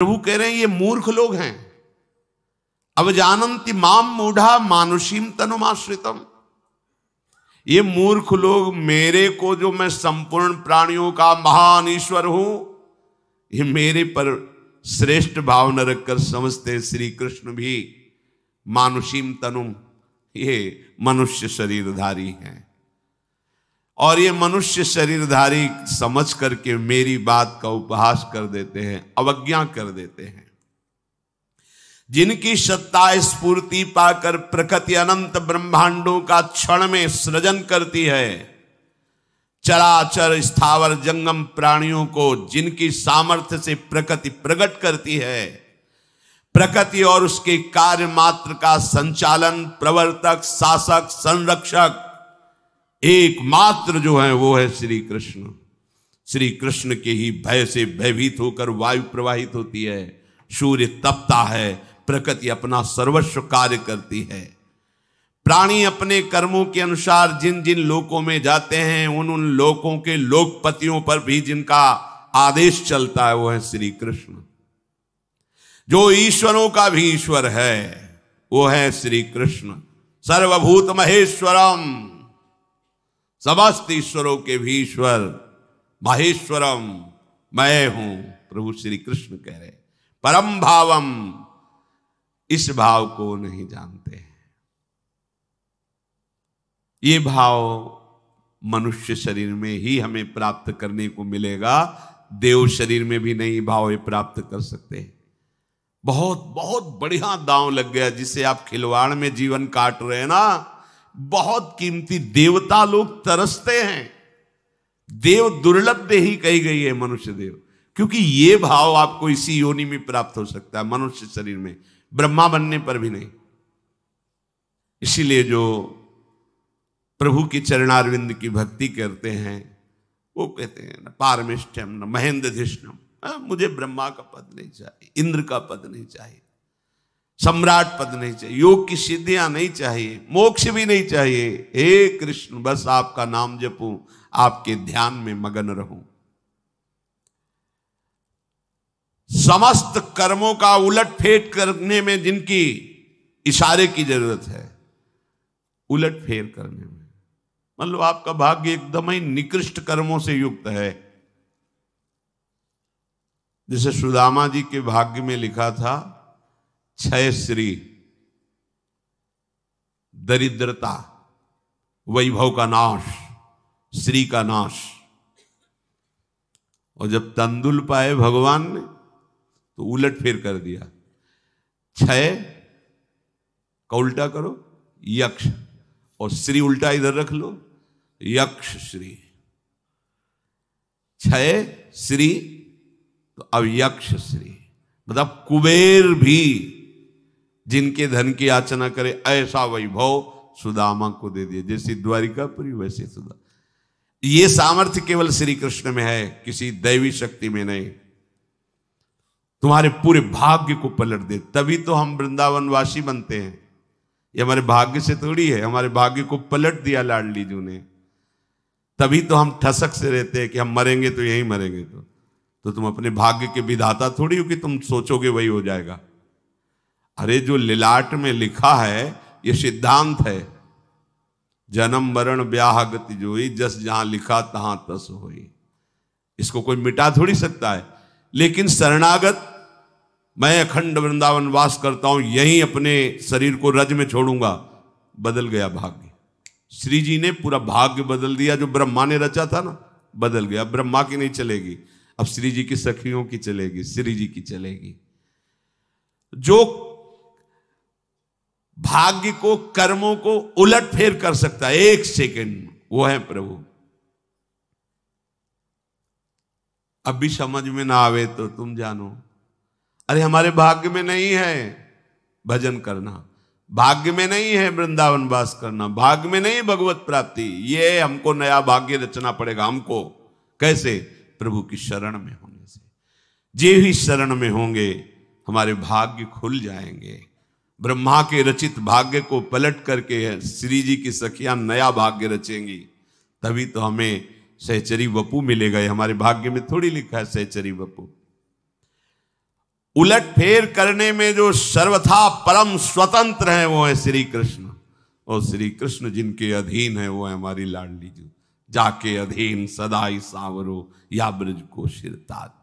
प्रभु कह रहे हैं ये मूर्ख लोग हैं अब जानंती माम मूढ़ा मानुषीम तनुमाश्रितम ये मूर्ख लोग मेरे को जो मैं संपूर्ण प्राणियों का महान ईश्वर हूं ये मेरे पर श्रेष्ठ भाव न रखकर समझते श्री कृष्ण भी मानुषीम तनुम ये मनुष्य शरीरधारी हैं और ये मनुष्य शरीरधारी समझ करके मेरी बात का उपहास कर देते हैं अवज्ञा कर देते हैं जिनकी सत्ता स्फूर्ति पाकर प्रकृति अनंत ब्रह्मांडों का क्षण में सृजन करती है चराचर स्थावर जंगम प्राणियों को जिनकी सामर्थ्य से प्रकृति प्रकट करती है प्रकृति और उसके कार्य मात्र का संचालन प्रवर्तक शासक संरक्षक एकमात्र जो है वो है श्री कृष्ण श्री कृष्ण के ही भय से भयभीत होकर वायु प्रवाहित होती है सूर्य तपता है प्रकृति अपना सर्वस्व कार्य करती है प्राणी अपने कर्मों के अनुसार जिन जिन लोकों में जाते हैं उन उन लोकों के लोकपतियों पर भी जिनका आदेश चलता है वो है श्री कृष्ण जो ईश्वरों का भी ईश्वर है वो है श्री कृष्ण सर्वभूत महेश्वरम समस्त ईश्वरों के भी ईश्वर माहेश्वरम मैं हूं प्रभु श्री कृष्ण कह रहे परम भावम इस भाव को नहीं जानते हैं ये भाव मनुष्य शरीर में ही हमें प्राप्त करने को मिलेगा देव शरीर में भी नहीं भाव ये प्राप्त कर सकते हैं बहुत बहुत बढ़िया दांव लग गया जिसे आप खिलवाड़ में जीवन काट रहे हैं ना बहुत कीमती देवता लोग तरसते हैं देव दुर्लभ ही कही गई है मनुष्य देव क्योंकि ये भाव आपको इसी योनि में प्राप्त हो सकता है मनुष्य शरीर में ब्रह्मा बनने पर भी नहीं इसीलिए जो प्रभु की चरणारविंद की भक्ति करते हैं वो कहते हैं ना पारमिष्ठम न धिष्णम मुझे ब्रह्मा का पद नहीं चाहिए इंद्र का पद नहीं चाहिए सम्राट पद नहीं चाहिए योग की सिद्धियां नहीं चाहिए मोक्ष भी नहीं चाहिए हे कृष्ण बस आपका नाम जपूं आपके ध्यान में मगन रहूं समस्त कर्मों का उलट फेट करने में जिनकी इशारे की जरूरत है उलट फेर करने में मतलब आपका भाग्य एकदम ही निकृष्ट कर्मों से युक्त है जैसे सुदामा जी के भाग्य में लिखा था क्षय श्री दरिद्रता वैभव का नाश श्री का नाश और जब तंदुल पाए भगवान ने तो उलट फेर कर दिया क्षय का उल्टा करो यक्ष और श्री उल्टा इधर रख लो यक्ष श्री क्षय श्री तो अब यक्ष श्री मतलब कुबेर भी जिनके धन की याचना करे ऐसा वैभव सुदामा को दे दिया जैसी पूरी वैसे सुदा ये सामर्थ्य केवल श्री कृष्ण में है किसी दैवी शक्ति में नहीं तुम्हारे पूरे भाग्य को पलट दे तभी तो हम वृंदावन वासी बनते हैं ये हमारे भाग्य से थोड़ी है हमारे भाग्य को पलट दिया लाडली जू ने तभी तो हम ठसक से रहते हैं कि हम मरेंगे तो यही मरेंगे तो तो तुम अपने भाग्य के विधाता थोड़ी हो कि तुम सोचोगे वही हो जाएगा अरे जो लिलाट में लिखा है ये सिद्धांत है जन्म मरण ब्याह गति ही जस जहां लिखा तहां तस हो इसको कोई मिटा थोड़ी सकता है लेकिन शरणागत मैं अखंड वृंदावन वास करता हूं यही अपने शरीर को रज में छोड़ूंगा बदल गया भाग्य श्री जी ने पूरा भाग्य बदल दिया जो ब्रह्मा ने रचा था ना बदल गया ब्रह्मा की नहीं चलेगी अब श्री जी की सखियों की चलेगी श्री जी की चलेगी जो भाग्य को कर्मों को उलट फेर कर सकता है एक सेकंड वो है प्रभु अब भी समझ में ना आवे तो तुम जानो अरे हमारे भाग्य में नहीं है भजन करना भाग्य में नहीं है वृंदावन वास करना भाग्य में नहीं भगवत प्राप्ति ये हमको नया भाग्य रचना पड़ेगा हमको कैसे प्रभु की शरण में होने से जे ही शरण में होंगे हमारे भाग्य खुल जाएंगे ब्रह्मा के रचित भाग्य को पलट करके श्री जी की सखियां नया भाग्य रचेंगी तभी तो हमें सहचरी वपू मिले गए हमारे भाग्य में थोड़ी लिखा है सहचरी वपू उलट फेर करने में जो सर्वथा परम स्वतंत्र है वो है श्री कृष्ण और श्री कृष्ण जिनके अधीन है वो है हमारी लाडली जी जाके अधीन सदाई सावरो या ब्रज को शिरताज